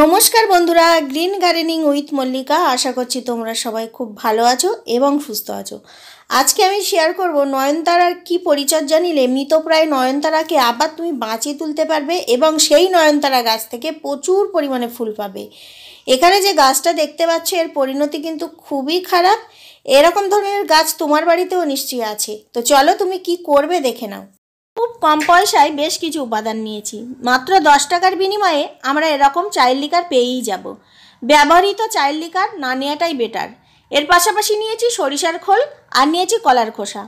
নমস্কার বন্ধুরা green gardening with Mallika আশা করছি তোমরা সবাই খুব ভালো আছো এবং সুস্থ আছো আজকে আমি শেয়ার করব নয়নতারার কি পরিচর্যা নিলে মৃতপ্রায় নয়নতারাকে আবার তুমি বাঁচিয়ে তুলতে পারবে এবং সেই নয়নতারা গাছ থেকে প্রচুর পরিমাণে ফুল পাবে এখানে যে গাছটা দেখতে পাচ্ছ এর পরিণতি কিন্তু খুবই খারাপ এরকম ধরনের গাছ তোমার বাড়িতেও নিশ্চয়ই আছে তো চলো তুমি কি করবে দেখে নাও খুব কম পয়সায় বেশ কিছু উপাদান নিয়েছি মাত্র দশ টাকার বিনিময়ে আমরা এরকম চাইল্ড লিকার পেয়েই যাব ব্যবহৃত চাইল্ড লিকার না নেওয়াটাই বেটার এর পাশাপাশি নিয়েছি সরিষার খোল আর নিয়েছি কলার খোসা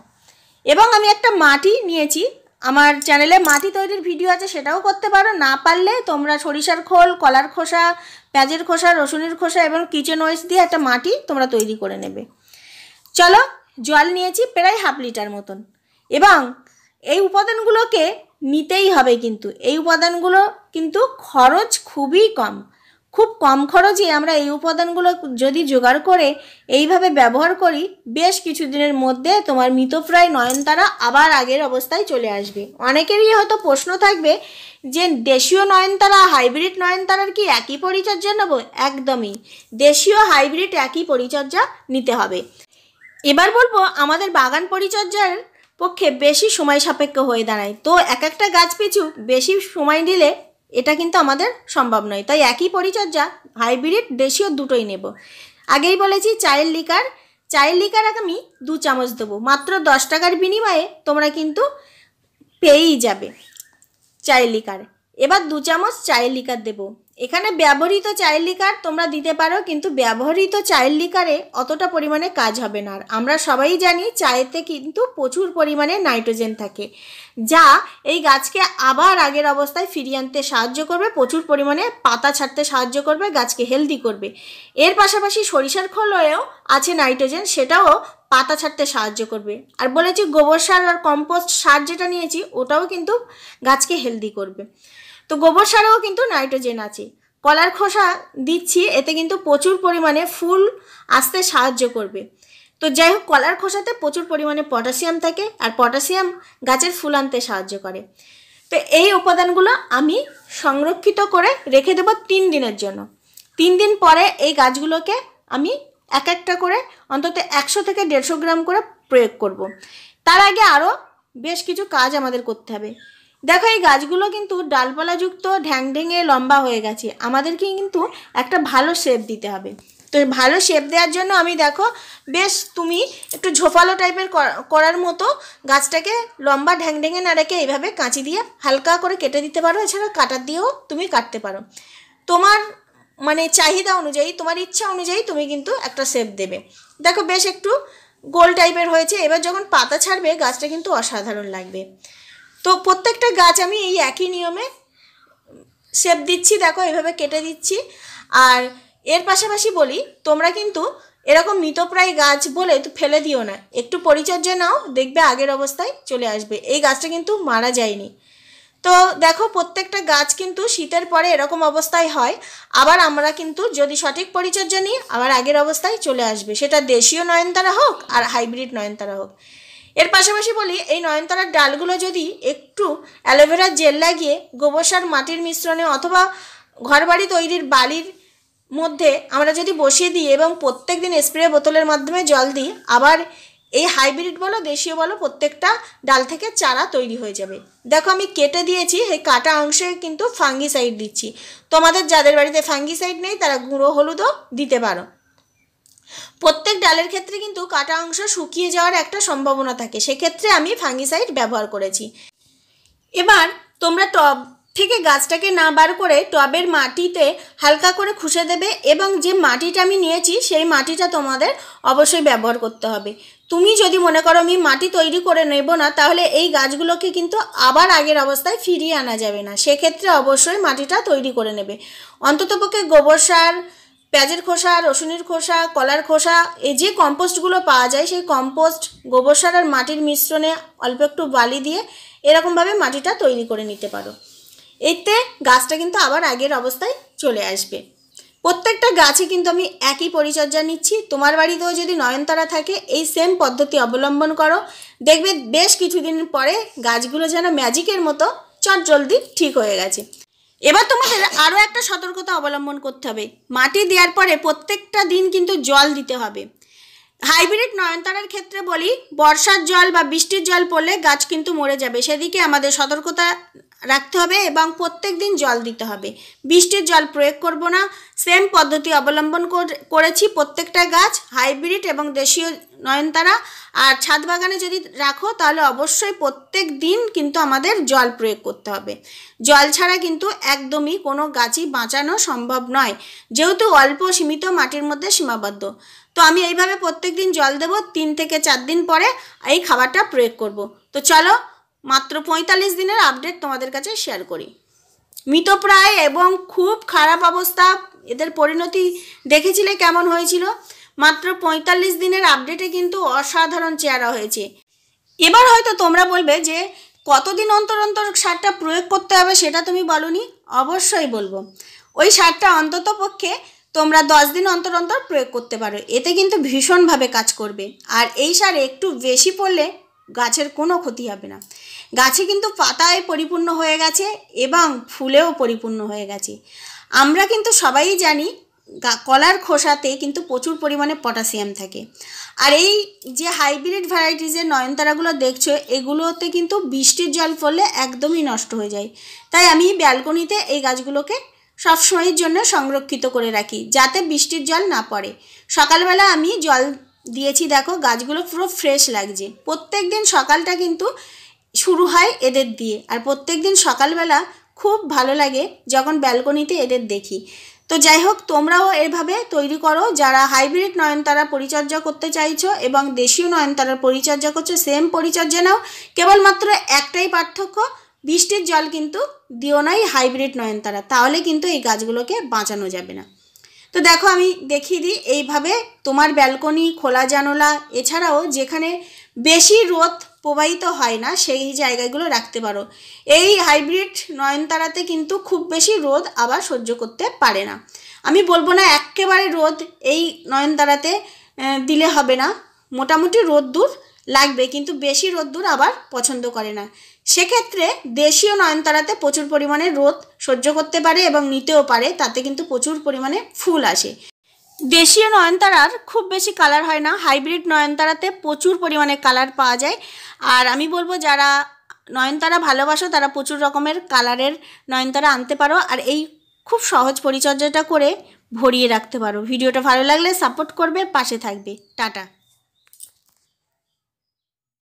এবং আমি একটা মাটি নিয়েছি আমার চ্যানেলে মাটি তৈরির ভিডিও আছে সেটাও করতে পারো না পারলে তোমরা সরিষার খোল কলার খোসা পেঁয়াজের খোসা রসুনের খোসা এবং কিচেন ওয়েস দিয়ে একটা মাটি তোমরা তৈরি করে নেবে চলো জল নিয়েছি প্রায় হাফ লিটার মতন এবং এই উপাদানগুলোকে নিতেই হবে কিন্তু এই উপাদানগুলো কিন্তু খরচ খুবই কম খুব কম খরচে আমরা এই উপাদানগুলো যদি জোগাড় করে এইভাবে ব্যবহার করি বেশ কিছুদিনের মধ্যে তোমার মৃতপ্রায় নয়নতারা আবার আগের অবস্থায় চলে আসবে অনেকেরই হয়তো প্রশ্ন থাকবে যে দেশীয় নয়নতারা হাইব্রিড নয়নতারার কি একই পরিচর্যা নেব একদমই দেশীয় হাইব্রিড একই পরিচর্যা নিতে হবে এবার বলবো আমাদের বাগান পরিচর্যার পক্ষে বেশি সময় সাপেক্ষ হয়ে দাঁড়ায় তো এক একটা গাছ পিছু বেশি সময় নিলে এটা কিন্তু আমাদের সম্ভব নয় তাই একই পরিচর্যা হাইব্রিড দেশীয় দুটোই নেব আগেই বলেছি চায়ের লিকার চায়ের লিকার আমি দু চামচ দেবো মাত্র দশ টাকার বিনিময়ে তোমরা কিন্তু পেয়েই যাবে চায়ের লিকার এবার দু চামচ চায়ের লিকার দেবো এখানে ব্যবহৃত চাইল্ড লিকার তোমরা দিতে পারো কিন্তু ব্যবহৃত চাইল্ড লিকারে অতটা পরিমাণে কাজ হবে না আর আমরা সবাই জানি চায়েতে কিন্তু প্রচুর পরিমাণে নাইট্রোজেন থাকে যা এই গাছকে আবার আগের অবস্থায় ফিরিয়ে আনতে সাহায্য করবে প্রচুর পরিমাণে পাতা ছাড়তে সাহায্য করবে গাছকে হেলদি করবে এর পাশাপাশি সরিষার খোলয়েও আছে নাইট্রোজেন সেটাও পাতা ছাড়তে সাহায্য করবে আর বলেছি গোবর সার আর কম্পোস্ট সার যেটা নিয়েছি ওটাও কিন্তু গাছকে হেলদি করবে তো গোবর সারেও কিন্তু নাইট্রোজেন আছে কলার খোসা দিচ্ছি এতে কিন্তু প্রচুর পরিমাণে ফুল আসতে সাহায্য করবে তো যাই হোক কলার খোসাতে প্রচুর পরিমাণে পটাশিয়াম থাকে আর পটাশিয়াম গাছের ফুল আনতে সাহায্য করে তো এই উপাদানগুলো আমি সংরক্ষিত করে রেখে দেবো তিন দিনের জন্য তিন দিন পরে এই গাছগুলোকে আমি এক একটা করে অন্তত একশো থেকে দেড়শো গ্রাম করে প্রয়োগ করব। তার আগে আরও বেশ কিছু কাজ আমাদের করতে হবে দেখো এই গাছগুলো কিন্তু ডালপালাযুক্ত ঢ্যাং ঢেঙে লম্বা হয়ে গেছে আমাদেরকে কিন্তু একটা ভালো শেপ দিতে হবে তো ভালো শেপ দেওয়ার জন্য আমি দেখো বেশ তুমি একটু ঝোপালো টাইপের করার মতো গাছটাকে লম্বা ঢ্যাং ঢেঙে না রেখে এইভাবে কাঁচি দিয়ে হালকা করে কেটে দিতে পারো এছাড়া কাটার দিয়েও তুমি কাটতে পারো তোমার মানে চাহিদা অনুযায়ী তোমার ইচ্ছা অনুযায়ী তুমি কিন্তু একটা সেপ দেবে দেখো বেশ একটু গোল টাইপের হয়েছে এবার যখন পাতা ছাড়বে গাছটা কিন্তু অসাধারণ লাগবে তো প্রত্যেকটা গাছ আমি এই একই নিয়মে সেপ দিচ্ছি দেখো এভাবে কেটে দিচ্ছি আর এর পাশাপাশি বলি তোমরা কিন্তু এরকম মৃতপ্রায় গাছ বলে ফেলে দিও না একটু পরিচর্যা নাও দেখবে আগের অবস্থায় চলে আসবে এই গাছটা কিন্তু মারা যায়নি তো দেখো প্রত্যেকটা গাছ কিন্তু শীতের পরে এরকম অবস্থায় হয় আবার আমরা কিন্তু যদি সঠিক পরিচর্যা নিই আবার আগের অবস্থায় চলে আসবে সেটা দেশীয় নয়নতারা হোক আর হাইব্রিড নয়নতারা হোক এর পাশাপাশি বলি এই নয়নতারার ডালগুলো যদি একটু অ্যালোভেরার জেল লাগিয়ে গোবর সার মাটির মিশ্রণে অথবা ঘরবাড়ি তৈরির বালির মধ্যে আমরা যদি বসিয়ে দিই এবং প্রত্যেক দিন স্প্রে বোতলের মাধ্যমে জল দিই আবার এই হাইব্রিড বলো দেশীয় বলো প্রত্যেকটা ডাল থেকে চারা তৈরি হয়ে যাবে দেখো আমি কেটে দিয়েছি এই কাটা অংশে কিন্তু ফাঙ্গিসাইড দিচ্ছি তোমাদের যাদের বাড়িতে ফাঙ্গিসাইড নেই তারা গুঁড়ো হলুদও দিতে পারো প্রত্যেক ডালের ক্ষেত্রে কিন্তু কাটা অংশ শুকিয়ে যাওয়ার একটা সম্ভাবনা থাকে সেক্ষেত্রে আমি ফাঙ্গিসাইড ব্যবহার করেছি এবার তোমরা টব থেকে গাছটাকে না বার করে টবের মাটিতে হালকা করে খুঁজে দেবে এবং যে মাটিটা আমি নিয়েছি সেই মাটিটা তোমাদের অবশ্যই ব্যবহার করতে হবে তুমি যদি মনে করো আমি মাটি তৈরি করে নেব না তাহলে এই গাছগুলোকে কিন্তু আবার আগের অবস্থায় ফিরিয়ে আনা যাবে না সেক্ষেত্রে অবশ্যই মাটিটা তৈরি করে নেবে অন্ততপক্ষে গোবর সার পেঁয়াজের খোসা রসুনের খোসা কলার খোসা এই যে কম্পোস্টগুলো পাওয়া যায় সেই কম্পোস্ট গোবর সার আর মাটির মিশ্রণে অল্প একটু বালি দিয়ে এরকমভাবে মাটিটা তৈরি করে নিতে পারো এতে গাছটা কিন্তু আবার আগের অবস্থায় চলে আসবে প্রত্যেকটা গাছে কিন্তু আমি একই পরিচর্যা নিচ্ছি তোমার বাড়িতেও যদি নয়নতারা থাকে এই সেম পদ্ধতি অবলম্বন করো দেখবে বেশ কিছুদিন পরে গাছগুলো যেন ম্যাজিকের মতো চটজলদি ঠিক হয়ে গেছে এবার তোমাদের আরও একটা সতর্কতা অবলম্বন করতে হবে মাটি দেওয়ার পরে প্রত্যেকটা দিন কিন্তু জল দিতে হবে হাইব্রিড নয়নতারার ক্ষেত্রে বলি বর্ষার জল বা বৃষ্টির জল পড়লে গাছ কিন্তু মরে যাবে সেদিকে আমাদের সতর্কতা রাখতে হবে এবং প্রত্যেক দিন জল দিতে হবে বৃষ্টির জল প্রয়োগ করব না সেম পদ্ধতি অবলম্বন করেছি প্রত্যেকটা গাছ হাইব্রিড এবং দেশীয় নয়নতারা আর ছাদ বাগানে যদি রাখো তাহলে অবশ্যই প্রত্যেক দিন কিন্তু আমাদের জল প্রয়োগ করতে হবে জল ছাড়া কিন্তু একদমই কোনো গাছই বাঁচানো সম্ভব নয় যেহেতু অল্প সীমিত মাটির মধ্যে সীমাবদ্ধ তো আমি এইভাবে প্রত্যেক দিন জল দেবো তিন থেকে চার দিন পরে এই খাবারটা প্রয়োগ করব তো চলো মাত্র পঁয়তাল্লিশ দিনের আপডেট তোমাদের কাছে শেয়ার করি মৃতপ্রায় এবং খুব খারাপ অবস্থা এদের পরিণতি দেখেছিলে কেমন হয়েছিল মাত্র পঁয়তাল্লিশ দিনের আপডেটে কিন্তু অসাধারণ চেহারা হয়েছে এবার হয়তো তোমরা বলবে যে কতদিন অন্তর অন্তর সারটা প্রয়োগ করতে হবে সেটা তুমি বলনি অবশ্যই বলবো ওই সারটা অন্তত পক্ষে তোমরা দশ দিন অন্তর অন্তর প্রয়োগ করতে পারো এতে কিন্তু ভীষণভাবে কাজ করবে আর এই সার একটু বেশি পড়লে গাছের কোনো ক্ষতি হবে না গাছে কিন্তু পাতায় পরিপূর্ণ হয়ে গেছে এবং ফুলেও পরিপূর্ণ হয়ে গেছে আমরা কিন্তু সবাই জানি কলার খোসাতে কিন্তু প্রচুর পরিমাণে পটাশিয়াম থাকে আর এই যে হাইব্রিড ভ্যারাইটিসের নয়নতারাগুলো দেখছো এগুলোতে কিন্তু বৃষ্টির জল পড়লে একদমই নষ্ট হয়ে যায় তাই আমি ব্যালকনিতে এই গাছগুলোকে সবসময়ের জন্য সংরক্ষিত করে রাখি যাতে বৃষ্টির জল না পড়ে সকালবেলা আমি জল দিয়েছি দেখো গাছগুলো পুরো ফ্রেশ লাগছে প্রত্যেক দিন সকালটা কিন্তু শুরু হয় এদের দিয়ে আর প্রত্যেক দিন সকালবেলা খুব ভালো লাগে যখন ব্যালকনিতে এদের দেখি তো যাই হোক তোমরাও এভাবে তৈরি করো যারা হাইব্রিড নয়নতারা পরিচর্যা করতে চাইছো এবং দেশীয় নয়নতারার পরিচর্যা করছো সেম পরিচর্যা নাও কেবলমাত্র একটাই পার্থক্য বৃষ্টির জল কিন্তু দিও নাই হাইব্রিড নয়নতারা তাহলে কিন্তু এই গাছগুলোকে বাঁচানো যাবে না তো দেখো আমি দেখিয়ে দিই এইভাবে তোমার ব্যালকনি খোলা জানলা এছাড়াও যেখানে বেশি রোদ প্রবাহিত হয় না সেই জায়গাগুলো রাখতে পারো এই হাইব্রিড নয়নতারাতে কিন্তু খুব বেশি রোদ আবার সহ্য করতে পারে না আমি বলবো না একেবারে রোদ এই নয়নতারাতে দিলে হবে না মোটামুটি রোদ্দুর লাগবে কিন্তু বেশি রোদ্দুর আবার পছন্দ করে না সেক্ষেত্রে দেশীয় নয়নতারাতে প্রচুর পরিমাণে রোদ সহ্য করতে পারে এবং নিতেও পারে তাতে কিন্তু প্রচুর পরিমাণে ফুল আসে দেশীয় নয়নতারার খুব বেশি কালার হয় না হাইব্রিড নয়নতারাতে প্রচুর পরিমাণে কালার পাওয়া যায় আর আমি বলবো যারা নয়নতারা ভালোবাসো তারা প্রচুর রকমের কালারের নয়নতারা আনতে পারো আর এই খুব সহজ পরিচর্যাটা করে ভরিয়ে রাখতে পারো ভিডিওটা ভালো লাগলে সাপোর্ট করবে পাশে থাকবে টাটা